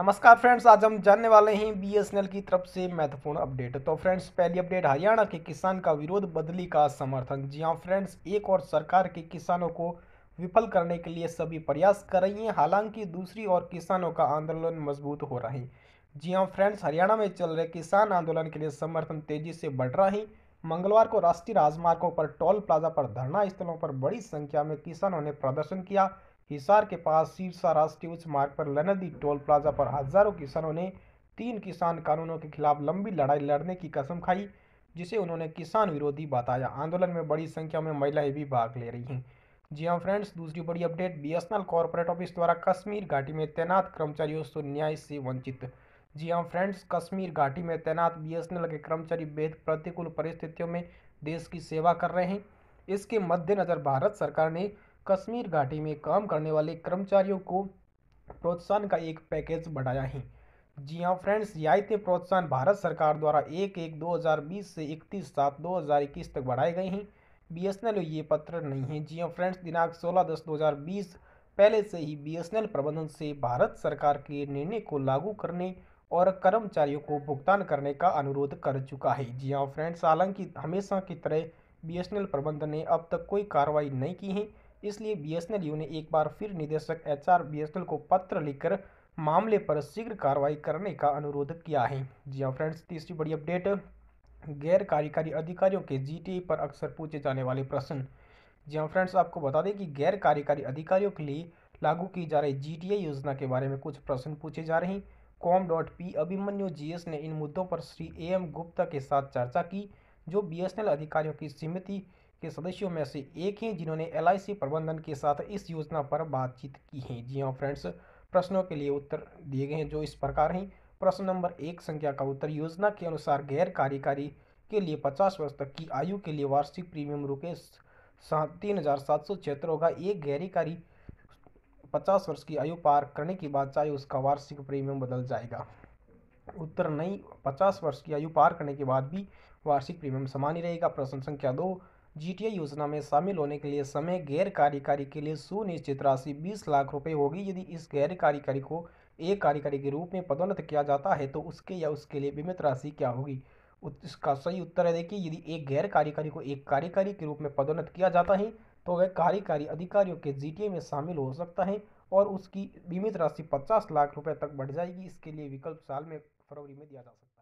नमस्कार फ्रेंड्स आज हम जानने वाले हैं बीएसएनएल की तरफ से महत्वपूर्ण अपडेट तो फ्रेंड्स पहली अपडेट हरियाणा के किसान का विरोध बदली का समर्थन जी हाँ फ्रेंड्स एक और सरकार के किसानों को विफल करने के लिए सभी प्रयास कर रही है हालांकि दूसरी ओर किसानों का आंदोलन मजबूत हो रहा है जी हाँ फ्रेंड्स हरियाणा में चल रहे किसान आंदोलन के लिए समर्थन तेजी से बढ़ रहा है मंगलवार को राष्ट्रीय राजमार्गों पर टोल प्लाजा पर धरना स्थलों पर बड़ी संख्या में किसानों ने प्रदर्शन किया हिसार के पास सिरसा राष्ट्रीय उच्च मार्ग पर लनदी टोल प्लाजा पर हजारों किसानों ने तीन किसान कानूनों के खिलाफ लंबी लड़ाई लड़ने की कसम खाई जिसे उन्होंने किसान विरोधी बताया आंदोलन में बड़ी संख्या में महिलाएं भी भाग ले रही हैं जी हाँ फ्रेंड्स दूसरी बड़ी अपडेट बीएसएनएल कॉरपोरेट ऑफिस द्वारा कश्मीर घाटी में तैनात कर्मचारियों से न्याय से वंचित जी हाँ फ्रेंड्स कश्मीर घाटी में तैनात बीएसएनएल के कर्मचारी बेहद प्रतिकूल परिस्थितियों में देश की सेवा कर रहे हैं इसके मद्देनज़र भारत सरकार ने कश्मीर घाटी में काम करने वाले कर्मचारियों को प्रोत्साहन का एक पैकेज बढ़ाया है जी हाँ फ्रेंड्स रियायतें प्रोत्साहन भारत सरकार द्वारा एक एक 2020 से इकतीस सात 2021 तक बढ़ाए गए हैं बीएसएनएल ये पत्र नहीं है जी हाँ फ्रेंड्स दिनांक 16 दस 2020 पहले से ही बीएसएनएल प्रबंधन से भारत सरकार के निर्णय को लागू करने और कर्मचारियों को भुगतान करने का अनुरोध कर चुका है जी हाँ फ्रेंड्स हालांकि हमेशा की तरह एल प्रबंधन ने अब तक कोई कार्रवाई नहीं की है इसलिए बीएसएनएल यू ने एक बार फिर निदेशक एच आर बीएसएनएल को पत्र लिखकर मामले पर शीघ्र कार्रवाई करने का अनुरोध किया है जी हाँ फ्रेंड्स तीसरी बड़ी अपडेट गैर कार्यकारी अधिकारियों के जीटीए पर अक्सर पूछे जाने वाले प्रश्न जी हाँ फ्रेंड्स आपको बता दें कि गैर कार्यकारी अधिकारियों के लिए लागू की जा रही जी योजना के बारे में कुछ प्रश्न पूछे जा रहे हैं com dot P Abhimanyu ji ने इन मुद्दों पर श्री ए एम गुप्ता के साथ चर्चा की जो बीएसएनएल अधिकारियों की सीमिति के सदस्यों में से एक हैं जिन्होंने एल प्रबंधन के साथ इस योजना पर बातचीत की है जी हाँ फ्रेंड्स प्रश्नों के लिए उत्तर दिए गए हैं जो इस प्रकार हैं प्रश्न नंबर एक संख्या का उत्तर योजना के अनुसार गैर कार्यकारी के लिए पचास वर्ष तक की आयु के लिए वार्षिक प्रीमियम रुपये तीन हज़ार सात सौ छिहत्तर होगा एक गैरकारी पचास वर्ष की आयु पार करने के बाद चाहे उसका वार्षिक प्रीमियम बदल जाएगा उत्तर नहीं पचास वर्ष की आयु पार करने के बाद भी वार्षिक प्रीमियम समान ही रहेगा प्रश्न संख्या दो जीटीए योजना में शामिल होने के लिए समय गैर कार्यकारी के लिए सुनिश्चित राशि बीस लाख रुपए होगी यदि इस गैर कार्यकारी को एक कार्यकारी के रूप में पदोन्नत किया जाता है तो उसके या उसके लिए बीमित राशि क्या होगी इसका सही उत्तर है देखिए यदि एक गैर कार्यकारी को एक कार्यकारी के रूप में पदोन्नत किया जाता है तो वह कार्यकारी अधिकारियों के जी में शामिल हो सकता है और उसकी बीमित राशि पचास लाख रुपये तक बढ़ जाएगी इसके लिए विकल्प साल में फरवरी में दिया जा सकता है